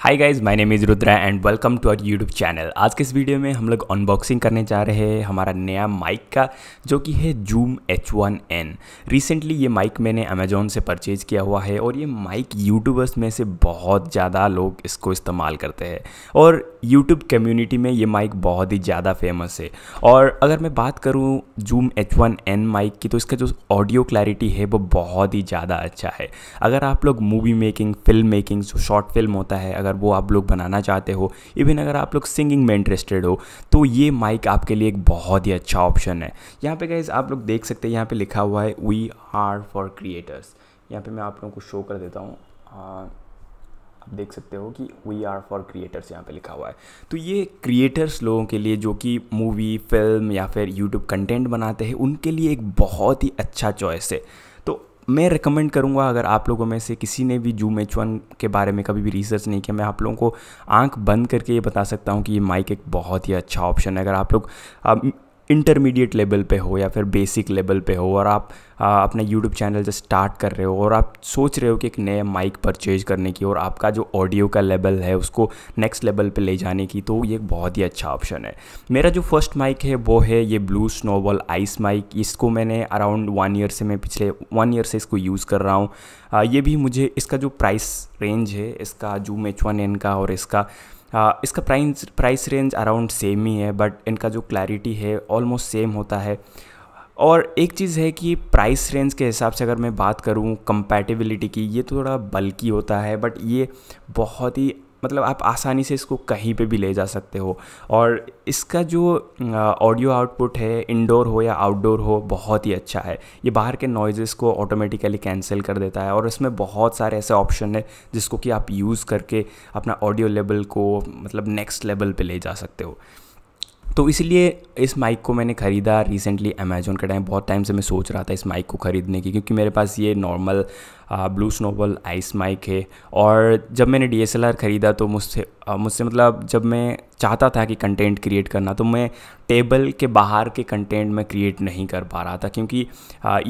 hi guys my name is Rudra and welcome to our YouTube channel आज के इस video में हम लोग अनबॉक्सिंग करने जा रहे हैं हमारा नया माइक का जो कि है Zoom H one N recently ये माइक मैंने अमेजोन से परचेज़ किया हुआ है और ये माइक यूट्यूबर्स में से बहुत ज़्यादा लोग इसको इस्तेमाल करते हैं और यूट्यूब कम्यूनिटी में ये माइक बहुत ही ज़्यादा फेमस है और अगर मैं बात करूँ Zoom H one N mic की तो इसका जो ऑडियो क्लैरिटी है वो बहुत ही ज़्यादा अच्छा है अगर आप लोग मूवी मेकिंग फिल्म मेकिंग जो शॉर्ट फिल्म होता है अगर अगर वो आप लोग बनाना चाहते हो इवन अगर आप लोग सिंगिंग में इंटरेस्टेड हो तो ये माइक आपके लिए एक बहुत ही अच्छा ऑप्शन है यहाँ पे गाइज आप लोग देख सकते हैं यहाँ पे लिखा हुआ है वी आर फॉर क्रिएटर्स यहाँ पे मैं आप लोगों को शो कर देता हूँ आप देख सकते हो कि वी आर फॉर क्रिएटर्स यहाँ पे लिखा हुआ है तो ये क्रिएटर्स लोगों के लिए जो कि मूवी फिल्म या फिर यूट्यूब कंटेंट बनाते हैं उनके लिए एक बहुत ही अच्छा चॉइस है मैं रिकमेंड करूँगा अगर आप लोगों में से किसी ने भी जूम एच वन के बारे में कभी भी रिसर्च नहीं किया मैं आप लोगों को आंख बंद करके ये बता सकता हूँ कि ये माइक एक बहुत ही अच्छा ऑप्शन है अगर आप लोग इंटरमीडिएट लेवल पे हो या फिर बेसिक लेवल पे हो और आप आ, अपना यूट्यूब चैनल से स्टार्ट कर रहे हो और आप सोच रहे हो कि एक नए माइक परचेज करने की और आपका जो ऑडियो का लेवल है उसको नेक्स्ट लेवल पे ले जाने की तो ये बहुत ही अच्छा ऑप्शन है मेरा जो फर्स्ट माइक है वो है ये ब्लू स्नोबॉल आइस माइक इसको मैंने अराउंड वन ईयर से मैं पिछले वन ईयर से इसको यूज़ कर रहा हूँ ये भी मुझे इसका जो प्राइस रेंज है इसका जूम एच वन एन का और इसका इसका price price range around same ही है बट इनका जो क्लैरिटी है ऑलमोस्ट सेम होता है और एक चीज़ है कि प्राइस रेंज के हिसाब से अगर मैं बात करूँ कंपैटिबिलिटी की ये थोड़ा बल्कि होता है बट ये बहुत ही मतलब आप आसानी से इसको कहीं पे भी ले जा सकते हो और इसका जो ऑडियो आउटपुट है इंडोर हो या आउटडोर हो बहुत ही अच्छा है ये बाहर के नॉइज़ को ऑटोमेटिकली कैंसिल कर देता है और इसमें बहुत सारे ऐसे ऑप्शन है जिसको कि आप यूज़ करके अपना ऑडियो लेवल को मतलब नेक्स्ट लेवल पे ले जा सकते हो तो इसलिए इस माइक को मैंने ख़रीदा रिसेंटली अमेजोन के टाइम बहुत टाइम से मैं सोच रहा था इस माइक को ख़रीदने की क्योंकि मेरे पास ये normal blue Snowball ice mic है और जब मैंने डी ख़रीदा तो मुझसे मुझसे मतलब जब मैं चाहता था कि कंटेंट क्रिएट करना तो मैं टेबल के बाहर के कंटेंट में क्रिएट नहीं कर पा रहा था क्योंकि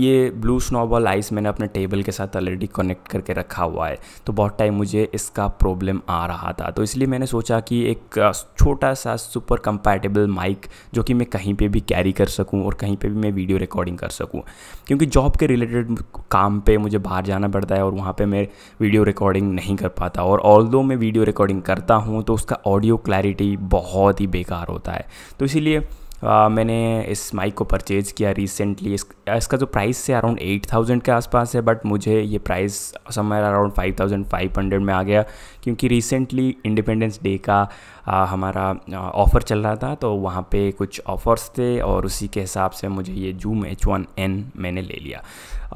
ये ब्लू स्नोबॉल आइस मैंने अपने टेबल के साथ ऑलरेडी कनेक्ट करके रखा हुआ है तो बहुत टाइम मुझे इसका प्रॉब्लम आ रहा था तो इसलिए मैंने सोचा कि एक छोटा सा सुपर कंपैटिबल माइक जो कि मैं कहीं पे भी कैरी कर सकूं और कहीं पे भी मैं वीडियो रिकॉर्डिंग कर सकूं क्योंकि जॉब के रिलेटेड काम पे मुझे बाहर जाना जाना पड़ता है और वहाँ पे मैं वीडियो रिकॉर्डिंग नहीं कर पाता और ऑल दो मैं वीडियो रिकॉर्डिंग करता हूँ तो उसका ऑडियो क्लैरिटी बहुत ही बेकार होता है तो इसीलिए Uh, मैंने इस माइक को परचेज़ किया रिसेंटली इस, इसका जो प्राइस है अराउंड एट थाउजेंड के आसपास है बट मुझे ये प्राइस समय around five thousand five hundred में आ गया क्योंकि रिसेंटली इंडिपेंडेंस डे का आ, हमारा ऑफ़र चल रहा था तो वहाँ पे कुछ ऑफ़र्स थे और उसी के हिसाब से मुझे ये जूम एच वन एन मैंने ले लिया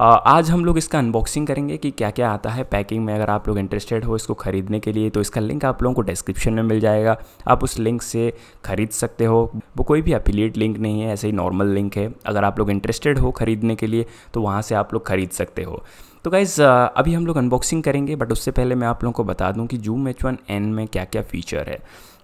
आज हम लोग इसका अनबॉक्सिंग करेंगे कि क्या क्या आता है पैकिंग में अगर आप लोग इंटरेस्टेड हो इसको ख़रीदने के लिए तो इसका लिंक आप लोगों को डिस्क्रिप्शन में मिल जाएगा आप उस लिंक से ख़रीद सकते हो वो कोई भी अपिलियट लिंक नहीं है ऐसे ही नॉर्मल लिंक है अगर आप लोग इंटरेस्टेड हो ख़रीदने के लिए तो वहाँ से आप लोग ख़रीद सकते हो तो गाइज़ uh, अभी हम लोग अनबॉक्सिंग करेंगे बट उससे पहले मैं आप लोगों को बता दूं कि जूम एच वन एन में क्या क्या फ़ीचर है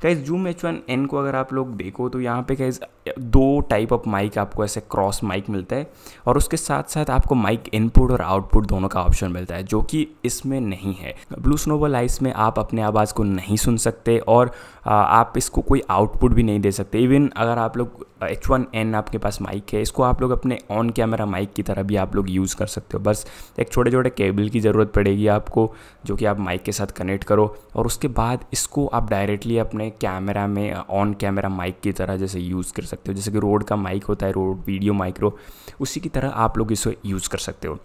guys Zoom H one N को अगर आप लोग देखो तो यहाँ पे गाइज दो टाइप ऑफ माइक आपको ऐसे क्रॉस माइक मिलता है और उसके साथ साथ आपको माइक इनपुट और आउटपुट दोनों का ऑप्शन मिलता है जो कि इसमें नहीं है ब्लू स्नोबल आइस में आप अपने आवाज़ को नहीं सुन सकते और uh, आप इसको कोई आउटपुट भी नहीं दे सकते इवन अगर आप लोग एच वन एन आपके पास माइक है इसको आप लोग अपने ऑन कैमरा माइक की तरह भी आप लोग यूज़ कर सकते हो बस एक छोटे छोटे केबल की ज़रूरत पड़ेगी आपको जो कि आप माइक के साथ कनेक्ट करो और उसके बाद इसको आप डायरेक्टली अपने कैमरा में ऑन कैमरा माइक की तरह जैसे यूज़ कर सकते हो जैसे कि रोड का माइक होता है रोड वीडियो माइक्रो उसी की तरह आप लोग इसे यूज़ कर सकते हो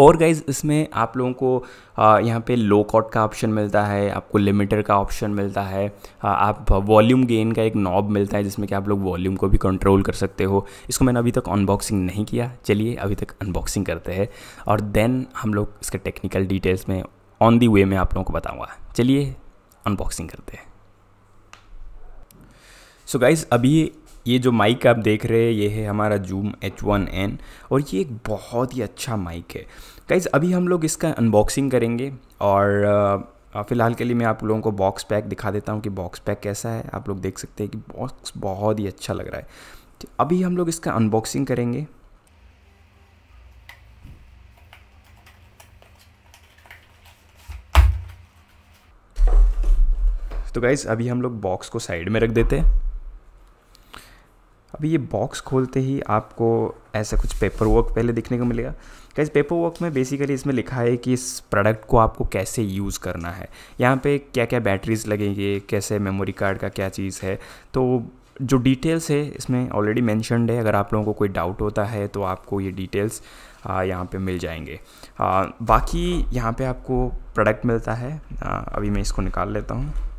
और गाइज इसमें आप लोगों को यहाँ पे लो कॉट का ऑप्शन मिलता है आपको लिमिटर का ऑप्शन मिलता है आप वॉल्यूम गेन का एक नॉब मिलता है जिसमें कि आप लोग वॉल्यूम को भी कंट्रोल कर सकते हो इसको मैंने अभी तक अनबॉक्सिंग नहीं किया चलिए अभी तक अनबॉक्सिंग करते हैं और देन हम लोग इसके टेक्निकल डिटेल्स में ऑन दी वे में आप लोगों को बताऊँगा चलिए अनबॉक्सिंग करते हैं सो so गाइज़ अभी ये जो माइक आप देख रहे हैं ये है हमारा जूम एच वन एन और ये एक बहुत ही अच्छा माइक है गाइज़ अभी हम लोग इसका अनबॉक्सिंग करेंगे और फ़िलहाल के लिए मैं आप लोगों को बॉक्स पैक दिखा देता हूँ कि बॉक्स पैक कैसा है आप लोग देख सकते हैं कि बॉक्स बहुत ही अच्छा लग रहा है तो अभी हम लोग इसका अनबॉक्सिंग करेंगे तो गाइज़ अभी हम लोग बॉक्स को साइड में रख देते हैं अभी ये बॉक्स खोलते ही आपको ऐसा कुछ पेपर वर्क पहले देखने को मिलेगा कैसे पेपर वर्क में बेसिकली इसमें लिखा है कि इस प्रोडक्ट को आपको कैसे यूज़ करना है यहाँ पे क्या क्या बैटरीज लगेंगे कैसे मेमोरी कार्ड का क्या चीज़ है तो जो डिटेल्स है इसमें ऑलरेडी मैंशनड है अगर आप लोगों को कोई डाउट होता है तो आपको ये डिटेल्स यहाँ पे मिल जाएंगे आ, बाकी यहाँ पे आपको प्रोडक्ट मिलता है आ, अभी मैं इसको निकाल लेता हूँ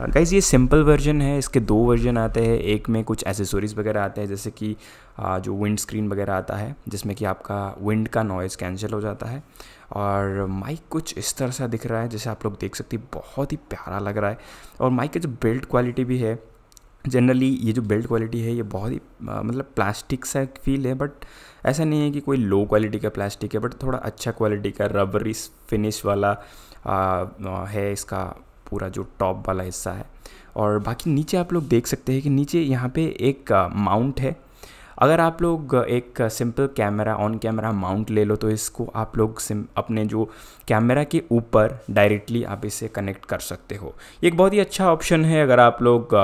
गाइज़ हाँ, ये सिंपल वर्जन है इसके दो वर्जन आते हैं एक में कुछ एसेसरीज़ वगैरह आते हैं जैसे कि जो विंड स्क्रीन वगैरह आता है जिसमें कि आपका विंड का नॉइज़ कैंसिल हो जाता है और माइक कुछ इस तरह सा दिख रहा है जैसे आप लोग देख सकते हैं बहुत ही प्यारा लग रहा है और माइक की जो बिल्ड क्वालिटी भी है जनरली ये जो बिल्ड क्वालिटी है ये बहुत ही मतलब प्लास्टिक सा फील है बट ऐसा नहीं है कि कोई लो क्वालिटी का प्लास्टिक है बट थोड़ा अच्छा क्वालिटी का रबरी फिनिश वाला आ, है इसका पूरा जो टॉप वाला हिस्सा है और बाकी नीचे आप लोग देख सकते हैं कि नीचे यहाँ पे एक माउंट है अगर आप लोग एक simple camera on camera mount ले लो तो इसको आप लोग अपने जो कैमरा के ऊपर डायरेक्टली आप इसे कनेक्ट कर सकते हो एक बहुत ही अच्छा ऑप्शन है अगर आप लोग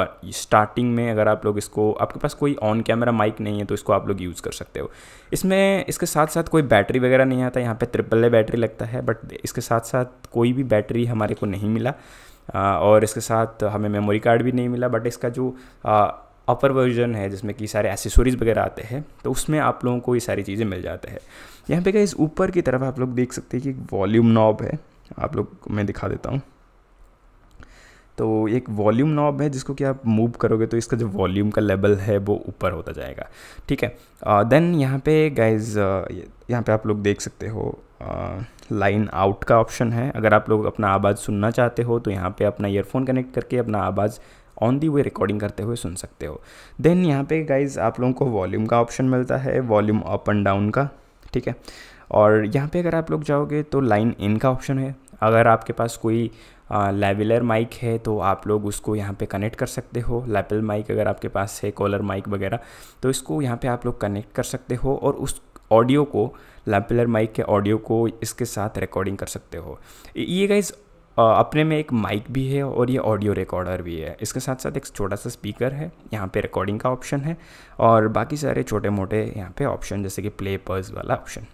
स्टार्टिंग में अगर आप लोग इसको आपके पास कोई ऑन कैमरा माइक नहीं है तो इसको आप लोग यूज़ कर सकते हो इसमें इसके साथ साथ कोई बैटरी वगैरह नहीं आता यहाँ पर ट्रिपल ए बैटरी लगता है बट इसके साथ साथ कोई भी बैटरी हमारे को नहीं मिला और इसके साथ हमें मेमोरी कार्ड भी नहीं मिला बट इसका जो अपर वर्जन है जिसमें कि सारे एसेसोरीज़ वगैरह आते हैं तो उसमें आप लोगों को ये सारी चीज़ें मिल जाते हैं यहाँ पे इस ऊपर की तरफ आप लोग देख सकते हैं कि एक वॉल्यूम नॉब है आप लोग मैं दिखा देता हूँ तो एक वॉल्यूम नॉब है जिसको कि आप मूव करोगे तो इसका जो वॉल्यूम का लेवल है वो ऊपर होता जाएगा ठीक है देन यहाँ पे गाइज यहाँ पे आप लोग देख सकते हो लाइन uh, आउट का ऑप्शन है अगर आप लोग अपना आवाज़ सुनना चाहते हो तो यहाँ पे अपना ईयरफोन कनेक्ट करके अपना आवाज़ ऑन दी वे रिकॉर्डिंग करते हुए सुन सकते हो देन यहाँ पे गाइज आप लोगों को वॉल्यूम का ऑप्शन मिलता है वॉल्यूम अप एंड डाउन का ठीक है और यहाँ पे अगर आप लोग जाओगे तो लाइन इन का ऑप्शन है अगर आपके पास कोई लेवलर uh, माइक है तो आप लोग उसको यहाँ पे कनेक्ट कर सकते हो लेपल माइक अगर आपके पास है कॉलर माइक वगैरह तो इसको यहाँ पे आप लोग कनेक्ट कर सकते हो और उस ऑडियो को लैम्पलर माइक के ऑडियो को इसके साथ रिकॉर्डिंग कर सकते हो ये गाइज अपने में एक माइक भी है और ये ऑडियो रिकॉर्डर भी है इसके साथ साथ एक छोटा सा स्पीकर है यहाँ पे रिकॉर्डिंग का ऑप्शन है और बाकी सारे छोटे मोटे यहाँ पे ऑप्शन जैसे कि प्ले पर्स वाला ऑप्शन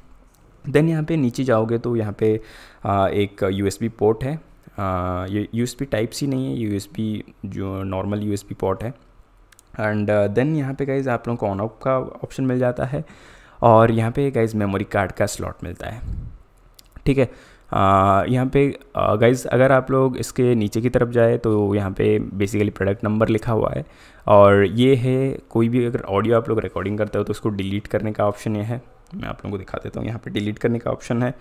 देन यहाँ पे नीचे जाओगे तो यहाँ पे एक यू पोर्ट है ये यू एस टाइप सी नहीं है यू जो नॉर्मल यू पोर्ट है एंड देन यहाँ पे गाइज आप लोगों को ऑन ऑफ का ऑप्शन मिल जाता है और यहाँ पे गाइज मेमोरी कार्ड का स्लॉट मिलता है ठीक है यहाँ पे गाइज अगर आप लोग इसके नीचे की तरफ जाए तो यहाँ पे बेसिकली प्रोडक्ट नंबर लिखा हुआ है और ये है कोई भी अगर ऑडियो आप लोग रिकॉर्डिंग करते हो तो उसको डिलीट करने का ऑप्शन ये है मैं आप लोगों को दिखा देता हूँ यहाँ पे डिलीट करने का ऑप्शन है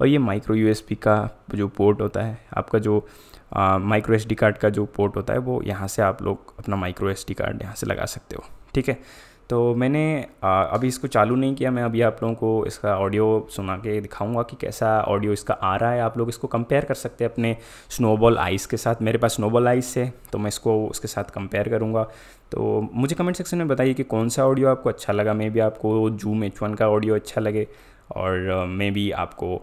और ये माइक्रो यू का जो पोर्ट होता है आपका जो माइक्रो एस कार्ड का जो पोर्ट होता है वो यहाँ से आप लोग अपना माइक्रो एस कार्ड यहाँ से लगा सकते हो ठीक है तो मैंने अभी इसको चालू नहीं किया मैं अभी आप लोगों को इसका ऑडियो सुना के दिखाऊंगा कि कैसा ऑडियो इसका आ रहा है आप लोग इसको कंपेयर कर सकते हैं अपने स्नोबॉल आइस के साथ मेरे पास स्नोबॉल आइस है तो मैं इसको उसके साथ कंपेयर करूँगा तो मुझे कमेंट सेक्शन में बताइए कि कौन सा ऑडियो आपको अच्छा लगा मे भी आपको जूम एच वन का ऑडियो अच्छा लगे और मे uh, भी आपको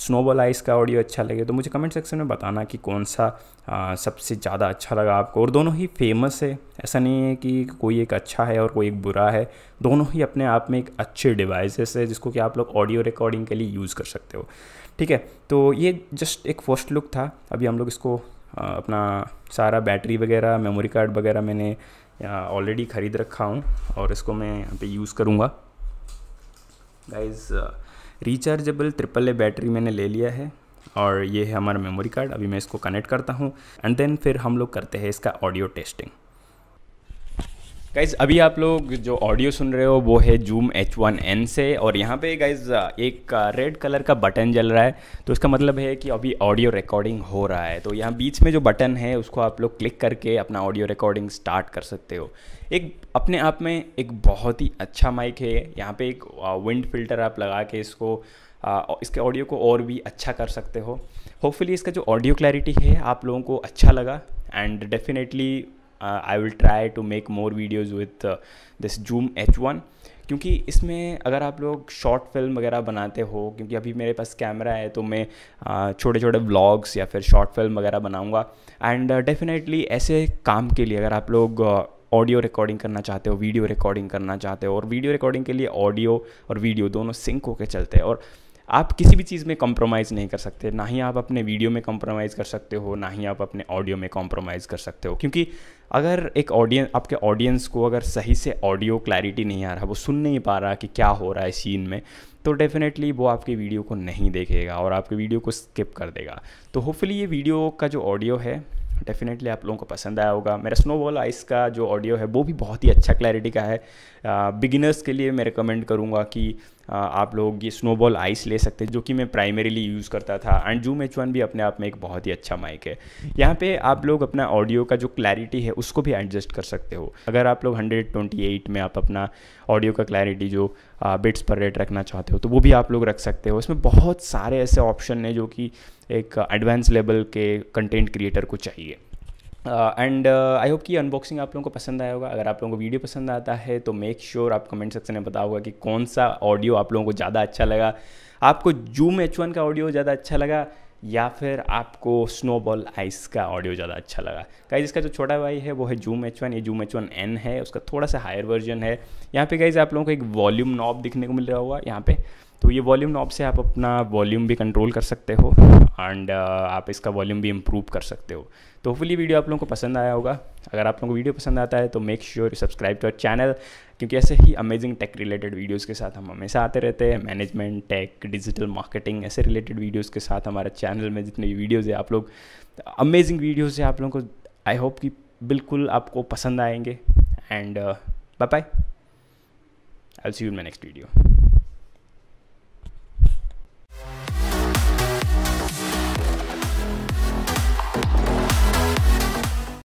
स्नोबॉल आइस का ऑडियो अच्छा लगे तो मुझे कमेंट सेक्शन में बताना कि कौन सा आ, सबसे ज़्यादा अच्छा लगा आपको और दोनों ही फेमस है ऐसा नहीं है कि कोई एक अच्छा है और कोई एक बुरा है दोनों ही अपने आप में एक अच्छे डिवाइसेस है जिसको कि आप लोग ऑडियो रिकॉर्डिंग के लिए यूज़ कर सकते हो ठीक है तो ये जस्ट एक फर्स्ट लुक था अभी हम लोग इसको आ, अपना सारा बैटरी वगैरह मेमोरी कार्ड वगैरह मैंने ऑलरेडी ख़रीद रखा हूँ और इसको मैं यहाँ पे यूज़ करूँगा guys rechargeable triple A battery मैंने ले लिया है और ये है हमारा मेमोरी कार्ड अभी मैं इसको कनेक्ट करता हूँ एंड देन फिर हम लोग करते हैं इसका ऑडियो टेस्टिंग गाइज अभी आप लोग जो ऑडियो सुन रहे हो वो है जूम एच वन एन से और यहाँ पे गाइज एक रेड uh, कलर का बटन जल रहा है तो इसका मतलब है कि अभी ऑडियो रिकॉर्डिंग हो रहा है तो यहाँ बीच में जो बटन है उसको आप लोग क्लिक करके अपना ऑडियो रिकॉर्डिंग स्टार्ट कर सकते हो एक अपने आप में एक बहुत ही अच्छा माइक है यहाँ पे एक विंड uh, फिल्टर आप लगा के इसको uh, इसके ऑडियो को और भी अच्छा कर सकते हो होपफुली इसका जो ऑडियो क्लैरिटी है आप लोगों को अच्छा लगा and definitely I will try to make more videos with this Zoom H one क्योंकि इसमें अगर आप लोग शॉर्ट फिल्म वगैरह बनाते हो क्योंकि अभी मेरे पास कैमरा है तो मैं छोटे छोटे ब्लॉग्स या फिर शॉर्ट फिल्म वगैरह बनाऊँगा एंड डेफिनेटली ऐसे काम के लिए अगर आप लोग ऑडियो uh, रिकॉर्डिंग करना चाहते हो वीडियो रिकॉर्डिंग करना चाहते हो और वीडियो रिकॉर्डिंग के लिए ऑडियो और वीडियो दोनों सिंक होकर चलते हैं और आप किसी भी चीज़ में कॉम्प्रोमाइज़ नहीं कर सकते ना ही आप अपने वीडियो में कॉम्प्रोमाइज़ कर सकते हो ना ही आप अपने ऑडियो में कॉम्प्रोमाइज़ कर सकते हो क्योंकि अगर एक ऑडियंस आपके ऑडियंस को अगर सही से ऑडियो क्लैरिटी नहीं आ रहा वो सुन नहीं पा रहा कि क्या हो रहा है सीन में तो डेफिनेटली वो आपके वीडियो को नहीं देखेगा और आपके वीडियो को स्किप कर देगा तो होपफुली ये वीडियो का जो ऑडियो है डेफिनेटली आप लोगों को पसंद आया होगा मेरा स्नोबॉल आइस का जो ऑडियो है वो भी बहुत ही अच्छा क्लैरिटी का है बिगिनर्स के लिए मैं रिकमेंड करूँगा कि आप लोग ये स्नोबॉल आइस ले सकते हैं जो कि मैं प्राइमरीली यूज़ करता था एंड जूम एच वन भी अपने आप में एक बहुत ही अच्छा माइक है यहाँ पे आप लोग अपना ऑडियो का जो क्लैरिटी है उसको भी एडजस्ट कर सकते हो अगर आप लोग 128 में आप अपना ऑडियो का क्लैरिटी जो बिट्स पर रेट रखना चाहते हो तो वो भी आप लोग रख सकते हो इसमें बहुत सारे ऐसे ऑप्शन हैं जो कि एक एडवांस लेवल के कंटेंट क्रिएटर को चाहिए एंड आई होप कि अनबॉक्सिंग आप लोगों को पसंद आया होगा अगर आप लोगों को वीडियो पसंद आता है तो मेक श्योर sure आप कमेंट सेक्शन में बताओगा कि कौन सा ऑडियो आप लोगों को ज़्यादा अच्छा लगा आपको जूम एच वन का ऑडियो ज़्यादा अच्छा लगा या फिर आपको स्नोबॉल आइस का ऑडियो ज़्यादा अच्छा लगा गाइज इसका जो छोटा भाई है वो है जूम एच वन ये जूम एच वन एन है उसका थोड़ा सा हायर वर्जन है यहाँ पे गाइज आप लोगों को एक वॉल्यूम नॉब दिखने को मिल रहा होगा यहाँ पे तो ये वॉल्यूम नॉब से आप अपना वॉल्यूम भी कंट्रोल कर सकते हो एंड uh, आप इसका वॉल्यूम भी इम्प्रूव कर सकते हो तो होपफुली वीडियो आप लोगों को पसंद आया होगा अगर आप लोगों को वीडियो पसंद आता है तो make sure subscribe to our channel क्योंकि ऐसे ही अमेजिंग टेक रिलेटेड वीडियोज़ के साथ हम हमेशा आते रहते हैं मैनेजमेंट टेक डिजिटल मार्केटिंग ऐसे रिलेटेड वीडियोज़ के साथ हमारे चैनल में जितने भी वीडियोज़ है आप लोग अमेजिंग वीडियोज़ है आप लोगों को आई होप कि बिल्कुल आपको पसंद आएंगे and bye bye I see you in my next video